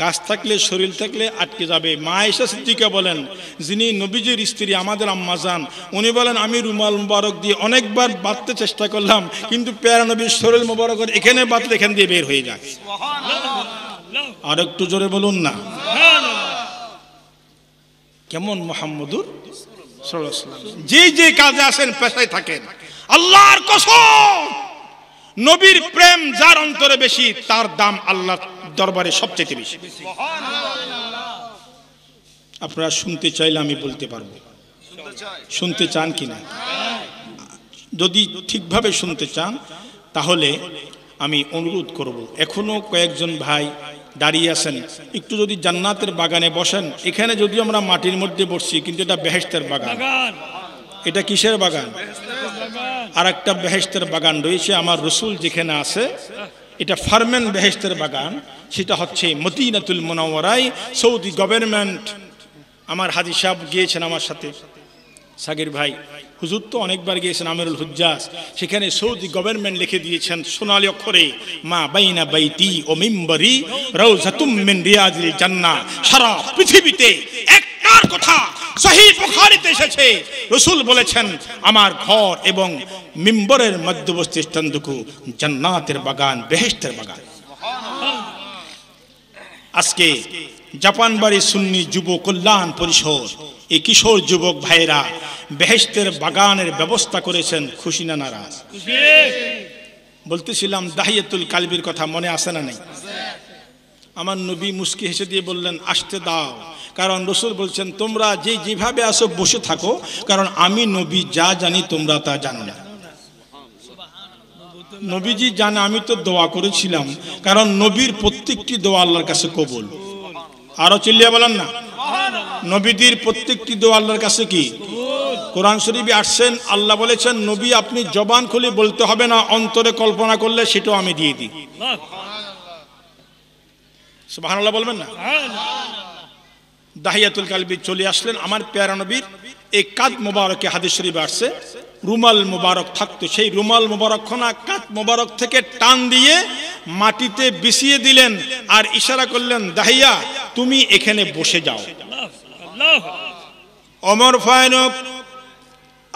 গাছ থাকলে শরীর থাকলে আটকে যাবে মা এসা সিদ্দিকে বলেন যিনি নবীজির স্ত্রী আমাদের আম্মা যান উনি বলেন আমি রুমাল মুবারক দিয়ে অনেকবার বাঁধতে চেষ্টা করলাম কিন্তু প্যারা নবীর শরীর মুবারকের এখানে বাঁধলে এখান দিয়ে বের হয়ে যায় আর একটু জোরে বলুন না কেমন মোহাম্মদুর যে যে কাজে আসেন পেশায় থাকেন আল্লাহর কসম নবীর প্রেম যার অন্তরে বেশি তার দাম আল্লাহ দরবারে সবচেয়ে বেশি আপনারা শুনতে চাইলে আমি বলতে পারবো শুনতে চান কি না যদি ঠিকভাবে শুনতে চান তাহলে আমি অনুরোধ করব এখনো কয়েকজন ভাই দাঁড়িয়ে আছেন একটু যদি জান্নাতের বাগানে বসেন এখানে যদিও আমরা মাটির মধ্যে বসছি কিন্তু এটা বেহেস্তের বাগান এটা কিসের বাগান আর একটা বেহেস্তের বাগান রয়েছে আমার রসুল যেখানে আছে এটা ফার্মেন বেহেস্তের বাগান সেটা হচ্ছে মতিনাতুল মোনাওয়ারাই সৌদি গভর্নমেন্ট আমার হাজি সাহেব গিয়েছেন আমার সাথে সাগির ভাই হুজুর তো অনেকবার গিয়েছেন আমিরুল হুজ্জাস সেখানে সৌদি গভর্নমেন্ট লিখে দিয়েছেন সোনালী অক্ষরে মা বাইনা বাইতি ও মিম্বরি রৌজাতুম মিন রিয়াজিল জান্নাহ সারা পৃথিবীতে একটার কথা সহি বুখারীতে এসেছে রসুল বলেছেন আমার ঘর এবং মিম্বরের মধ্যবর্তী স্থানটুকু জান্নাতের বাগান বেহেশতের বাগান আজকে জাপান বাড়ি সুন্নি যুব কল্যাণ পরিষদ এই কিশোর যুবক ভাইরা বেহেস্তের বাগানের ব্যবস্থা করেছেন খুশি নানারা নারাজ বলতেছিলাম দাহিয়াতুল কালবির কথা মনে আসে না নাই আমার নবী মুস্কি হেসে দিয়ে বললেন আসতে দাও কারণ রসুল বলছেন তোমরা যে যেভাবে আসো বসে থাকো কারণ আমি নবী যা জানি তোমরা তা জানো না নবীজি জানে আমি তো দোয়া করেছিলাম কারণ নবীর প্রত্যেকটি দোয়া আল্লাহর কাছে কবল আরো চিল্লিয়া বলেন না নবীদের প্রত্যেকটি দোয়া আল্লাহর কাছে কি কোরআন শরীফে আসছেন আল্লাহ বলেছেন নবী আপনি জবান খুলে বলতে হবে না অন্তরে কল্পনা করলে সেটাও আমি দিয়ে দিই সুবহানাল্লাহ বলবেন না হ্যাঁ। দাহিয়াতুল কালবি চলে আসলেন আমার পেয়ারা নবীর এই কাত মোবারকে হাদিস শরীফ আসছে রুমাল মোবারক থাকতো সেই রুমাল মোবারকখানা কাত মোবারক থেকে টান দিয়ে মাটিতে বিছিয়ে দিলেন আর ইশারা করলেন দাহিয়া তুমি এখানে বসে যাও অমর ফায়নক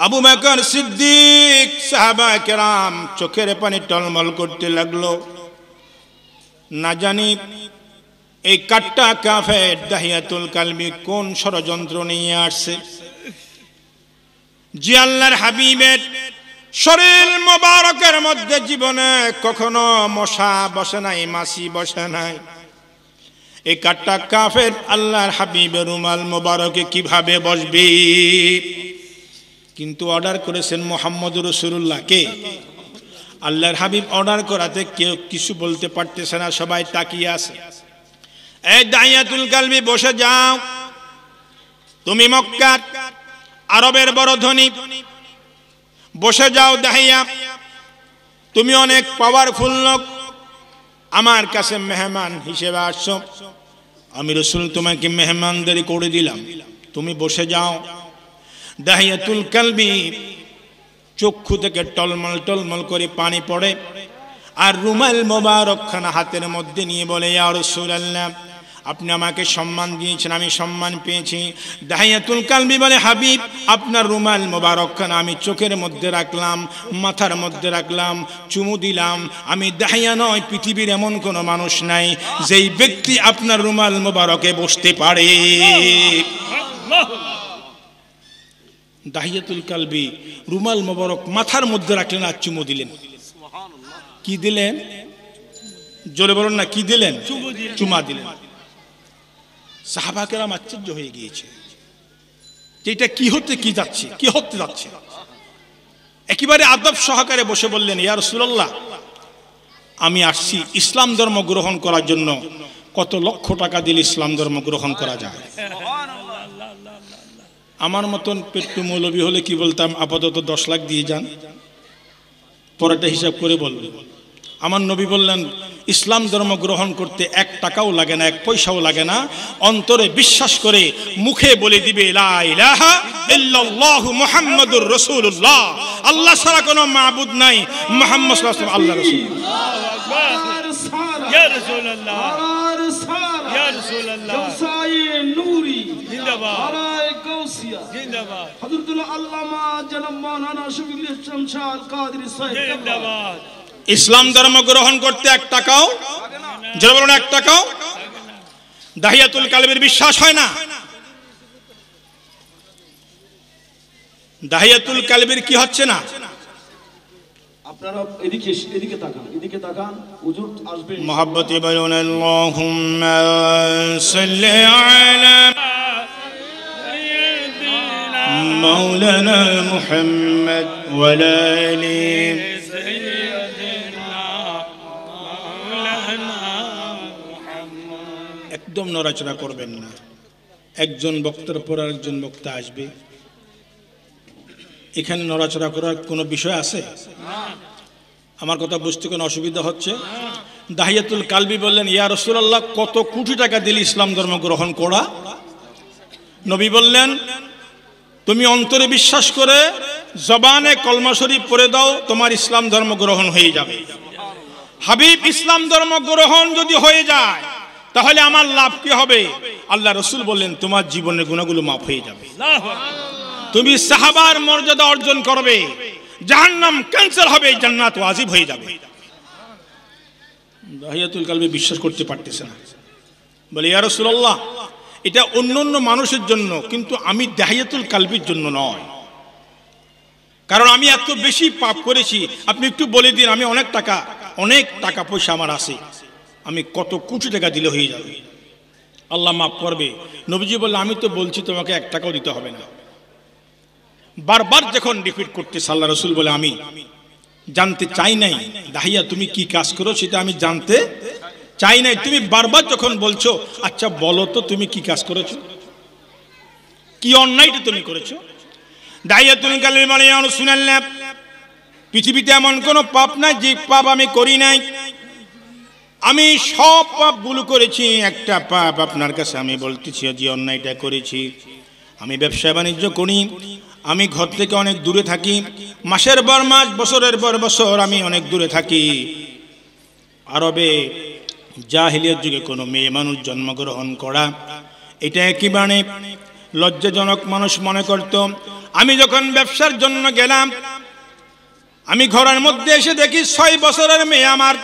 আবু মাকার সিদ্দিক সাহাবা কেরাম চোখের পানি টলমল করতে লাগলো না জানি এই কাট্টা কাফের দাহিয়াতুল কালমি কোন ষড়যন্ত্র নিয়ে আসছে যে আল্লাহর হাবিবের শরীর মোবারকের মধ্যে জীবনে কখনো মশা বসে নাই মাসি বসে নাই এই কাট্টা কাফের আল্লাহর হাবিবের রুমাল মোবারকে কিভাবে বসবি কিন্তু অর্ডার করেছেন মোহাম্মদ রসুল্লাহকে আল্লাহর হাবিব অর্ডার করাতে কেউ কিছু বলতে পারতেছে না সবাই তাকিয়ে আছে এই দাহিয়াতুল কালবি বসে যাও তুমি মক্কার আরবের বড় ধনী বসে যাও দাহিয়া তুমি অনেক পাওয়ারফুল লোক আমার কাছে মেহমান হিসেবে আসছো আমি রসুল তোমাকে মেহমানদারি করে দিলাম তুমি বসে যাও দাহিয়াতুল কালবি চক্ষু থেকে টলমল টলমল করে পানি পড়ে আর রুমাল মোবারক খানা হাতের মধ্যে নিয়ে বলে ইয়া রসুল আল্লাহ আপনি আমাকে সম্মান দিয়েছেন আমি সম্মান পেয়েছি দাহিয়াতুল কালবি বলে হাবিব আপনার রুমাল মোবারকখান আমি চোখের মধ্যে রাখলাম মাথার মধ্যে রাখলাম চুমু দিলাম আমি দাহিয়া নয় পৃথিবীর এমন কোনো মানুষ নাই যেই ব্যক্তি আপনার রুমাল মোবারকে বসতে পারে দাহিয়াতুল কালবি রুমাল মোবারক মাথার মধ্যে রাখলেন আর চুমু দিলেন কি দিলেন জোরে বলুন না কি দিলেন চুমা দিলেন সাহাবাকেরাম আশ্চর্য হয়ে গিয়েছে যে এটা কি হতে কি যাচ্ছে কি হতে যাচ্ছে একেবারে আদব সহকারে বসে বললেন ইয়ার রসুল্লাহ আমি আসছি ইসলাম ধর্ম গ্রহণ করার জন্য কত লক্ষ টাকা দিলে ইসলাম ধর্ম গ্রহণ করা যায় আমার মতন পেট্টু মৌলবী হলে কি বলতাম আপাতত দশ লাখ দিয়ে যান পরেটা হিসাব করে বলবেন আমার নবী বললেন ইসলাম ধর্ম গ্রহণ করতে এক টাকাও লাগে না এক পয়সাও লাগে না অন্তরে বিশ্বাস করে মুখে বলে দিবে আল্লাহ ছাড়া কোনো মাহবুদ নাই মোহাম্মদ আল্লাহ রসুল আল্লামা জনাব ইসলাম শাহ সাহেব জিন্দাবাদ ইসলাম ধর্ম গ্রহণ করতে এক টাকাও যারা বলুন এক টাকাও দাহিয়াতুল কালবের বিশ্বাস হয় না দাহিয়াতুল কালবের কি হচ্ছে না আপনারা এদিকে এদিকে তাকান এদিকে তাকান এরকম নড়াচড়া করবেন না একজন বক্তার পর আরেকজন বক্তা আসবে এখানে নড়াচড়া করার কোনো বিষয় আছে আমার কথা বুঝতে কোনো অসুবিধা হচ্ছে দাহিয়াতুল কালবি বললেন ইয়া রসুল্লাহ কত কোটি টাকা দিল ইসলাম ধর্ম গ্রহণ করা নবী বললেন তুমি অন্তরে বিশ্বাস করে জবানে কলমা পরে দাও তোমার ইসলাম ধর্ম গ্রহণ হয়ে যাবে হাবিব ইসলাম ধর্ম গ্রহণ যদি হয়ে যায় তাহলে আমার লাভ কি হবে আল্লাহ রসুল বললেন তোমার জীবনের গুণাগুলো মাফ হয়ে যাবে তুমি সাহাবার মর্যাদা অর্জন করবে যার নাম ক্যান্সার হবে জান্নাত আজিব হয়ে যাবে দাহিয়াতুল কালবে বিশ্বাস করতে পারতেছে না বলে ইয়া রসুল্লাহ এটা অন্য অন্য মানুষের জন্য কিন্তু আমি দাহিয়াতুল কালবির জন্য নয় কারণ আমি এত বেশি পাপ করেছি আপনি একটু বলে দিন আমি অনেক টাকা অনেক টাকা পয়সা আমার আছে আমি কত কোটি টাকা দিলে হয়ে যাবে আল্লাহ মাফ করবে নবীজি বললো আমি তো বলছি তোমাকে এক টাকাও দিতে হবে না বারবার যখন রিপিট করতে সাল্লাহ রসুল বলে আমি জানতে চাই নাই দাহিয়া তুমি কি কাজ করো সেটা আমি জানতে চাই নাই তুমি বারবার যখন বলছো আচ্ছা বলো তো তুমি কি কাজ করেছো কি অন্যায়টা তুমি করেছো দাহিয়া তুমি কালের মানে শুনাল পৃথিবীতে এমন কোনো পাপ নাই যে পাপ আমি করি নাই আমি সব পাপ গুলো করেছি একটা পাপ আপনার কাছে আমি বলতেছি যে অন্যায়টা করেছি আমি ব্যবসা বাণিজ্য করি আমি ঘর থেকে অনেক দূরে থাকি মাসের পর মাস বছরের পর বছর আমি অনেক দূরে থাকি আরবে জাহিলিয়ার যুগে কোনো মেয়ে মানুষ জন্মগ্রহণ করা এটা একেবারে লজ্জাজনক মানুষ মনে করত আমি যখন ব্যবসার জন্য গেলাম আমি ঘরের মধ্যে এসে দেখি ছয় বছরের মেয়ে আমার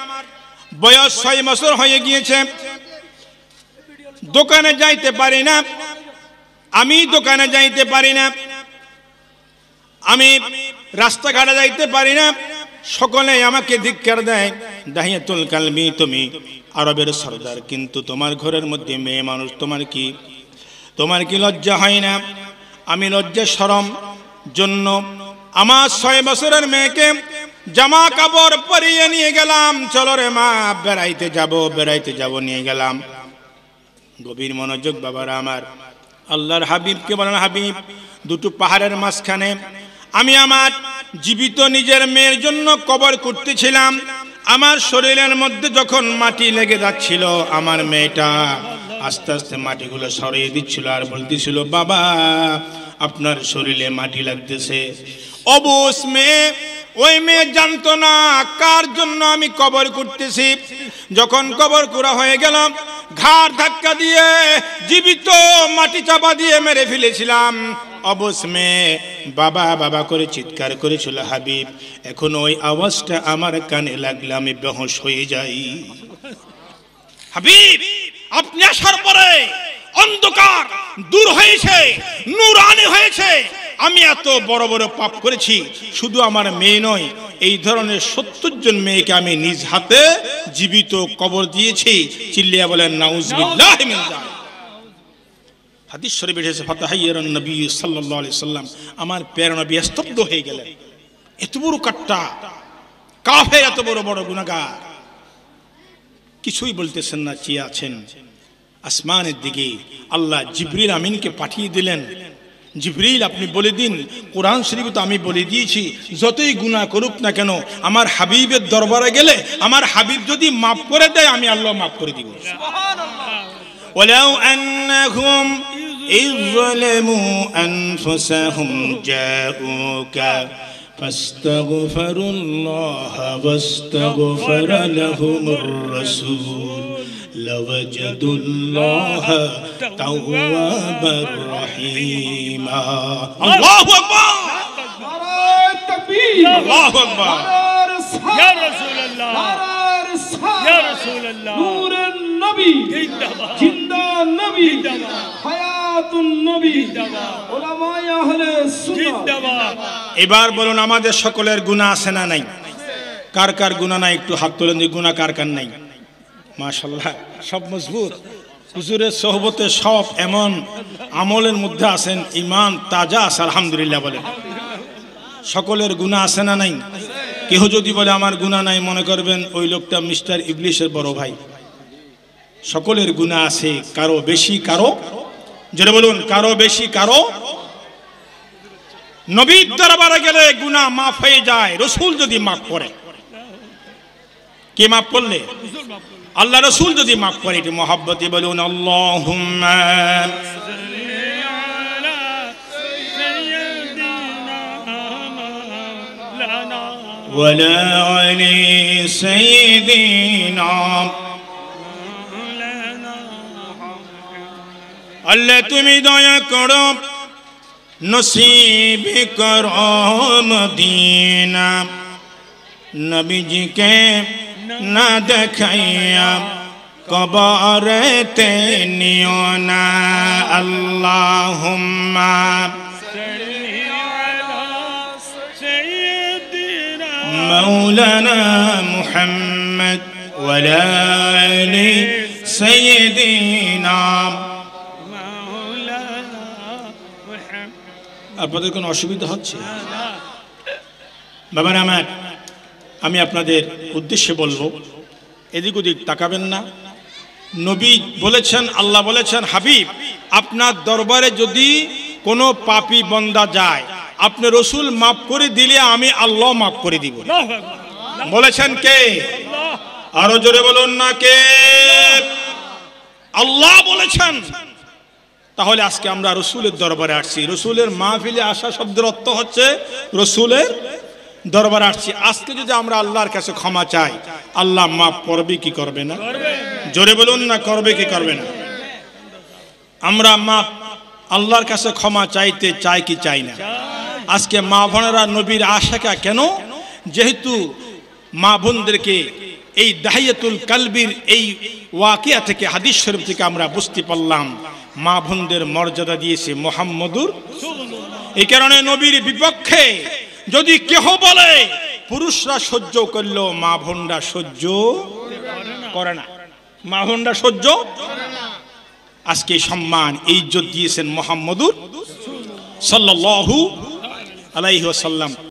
বয়স ছয় বছর হয়ে গিয়েছে দোকানে যাইতে পারি না আমি দোকানে যাইতে পারি না আমি রাস্তাঘাটে যাইতে পারি না সকলে আমাকে ধিক্ষার দেয় দাহিয়াতুল কালমি তুমি আরবের সর্দার কিন্তু তোমার ঘরের মধ্যে মেয়ে মানুষ তোমার কি তোমার কি লজ্জা হয় না আমি লজ্জা সরম জন্য আমার ছয় বছরের মেয়েকে জামা কাপড় পরিয়ে নিয়ে গেলাম চলো রে মা বেড়াইতে যাব বেড়াইতে যাব নিয়ে গেলাম গভীর মনোযোগ বাবারা আমার আল্লাহর হাবিবকে বলেন হাবিব দুটো পাহাড়ের মাঝখানে আমি আমার জীবিত নিজের মেয়ের জন্য কবর করতেছিলাম আমার শরীরের মধ্যে যখন মাটি লেগে যাচ্ছিল আমার মেয়েটা আস্তে আস্তে মাটিগুলো সরিয়ে দিচ্ছিল আর বলতেছিল বাবা আপনার শরীরে মাটি লাগতেছে অবশ মেয়ে ওই মেয়ে জানতো না কার জন্য আমি কবর করতেছি যখন কবর করা হয়ে গেলাম ঘাড় ধাক্কা দিয়ে জীবিত মাটি চাপা দিয়ে মেরে ফেলেছিলাম অবশ মেয়ে বাবা বাবা করে চিৎকার করেছিল হাবিব এখন ওই আওয়াজটা আমার কানে লাগলে আমি বেহস হয়ে যাই হাবিব আপনি আসার পরে অন্ধকার দূর হয়েছে নুরানি হয়েছে আমি এত বড় বড় পাপ করেছি শুধু আমার মেয়ে নয় এই ধরনের সত্তর জন মেয়েকে আমি নিজ হাতে জীবিত কবর দিয়েছি চিল্লিয়া বলেন নাউজবিল্লাহ হাদিস শরীফ এসেছে ফাতাহাইয়ার নবী সাল্লাল্লাহু আমার প্রেরণা নবী স্তব্ধ হয়ে গেলেন এত বড় কাট্টা কাফে এত বড় বড় গুণাগার কিছুই বলতেছেন না চেয়ে আছেন আসমানের দিকে আল্লাহ জিবরির আমিনকে পাঠিয়ে দিলেন জিবরিল আপনি বলে দিন কোরআন শরীফ তো আমি বলে দিয়েছি যতই গুণা করুক না কেন আমার হাবিবের দরবারে গেলে আমার হাবিব যদি মাফ করে দেয় আমি আল্লাহ মাফ করে দিব ولو أنهم إذ ظلموا فاستغفروا الله واستغفر لهم الرسول لوجدوا الله توابا رحيما الله أكبر الله أكبر يا رسول الله يا رسول الله نور النبي جندا النبي حياة এবার বলুন আমাদের সকলের গুণা আছে না নাই কার কার গুণা নাই একটু হাত তোলেন যে গুণা কার কার নাই মাশাল্লাহ সব মজবুত হুজুরের সহবতে সব এমন আমলের মধ্যে আছেন ইমান তাজা আছে আলহামদুলিল্লাহ বলেন সকলের গুণা আছে না নাই কেহ যদি বলে আমার গুণা নাই মনে করবেন ওই লোকটা মিস্টার ইবলিশের বড় ভাই সকলের গুণা আছে কারো বেশি কারো জোরে বলুন কারো বেশি কারো নবীর দরবারে গেলে গুনাহ মাফ হয়ে যায় রসুল যদি মাফ করে কে মাফ করলে আল্লাহ রসুল যদি মাফ করে এটি মহাব্বতে বলুন আল্লাহ ولا علي سيدنا আল্লাহ তুমি দয়া করো নসিব করো মদিনা নবীজিকে না দেখাইয়া কবরেতে নিও না আল্লাহুম্মা مولانا محمد ولا آل سيدنا আপনাদের কোনো অসুবিধা হচ্ছে বাবার আমার আমি আপনাদের উদ্দেশ্যে বলবো এদিক ওদিক তাকাবেন না নবী বলেছেন আল্লাহ বলেছেন হাবিব আপনার দরবারে যদি কোনো পাপি বন্দা যায় আপনি রসুল মাফ করে দিলে আমি আল্লাহ মাফ করে দিব বলেছেন কে আরো জোরে বলুন না কে আল্লাহ বলেছেন তাহলে আজকে আমরা রসুলের দরবারে আসছি রসুলের মাহফিলে আসা শব্দের অর্থ হচ্ছে রসুলের দরবার আসছি আজকে যদি আমরা আল্লাহর কাছে ক্ষমা চাই আল্লাহ মাফ করবে কি করবে না জোরে বলুন না করবে কি করবে না আমরা মা আল্লাহর কাছে ক্ষমা চাইতে চাই কি চাই না আজকে মা বোনেরা নবীর আশাকা কেন যেহেতু মা বোনদেরকে এই দাহিয়াতুল কালবির এই ওয়াকিয়া থেকে হাদিস শরীফ থেকে আমরা বুঝতে পারলাম মা বোনদের মর্যাদা দিয়েছে মোহাম্মদুর এই কারণে নবীর বিপক্ষে যদি কেহ বলে পুরুষরা সহ্য করলেও মা বোনরা সহ্য করে না মা বোনরা সহ্য আজকে সম্মান এই ইজ্জত দিয়েছেন মোহাম্মদুর সাল্লু আলাইহি সাল্লাম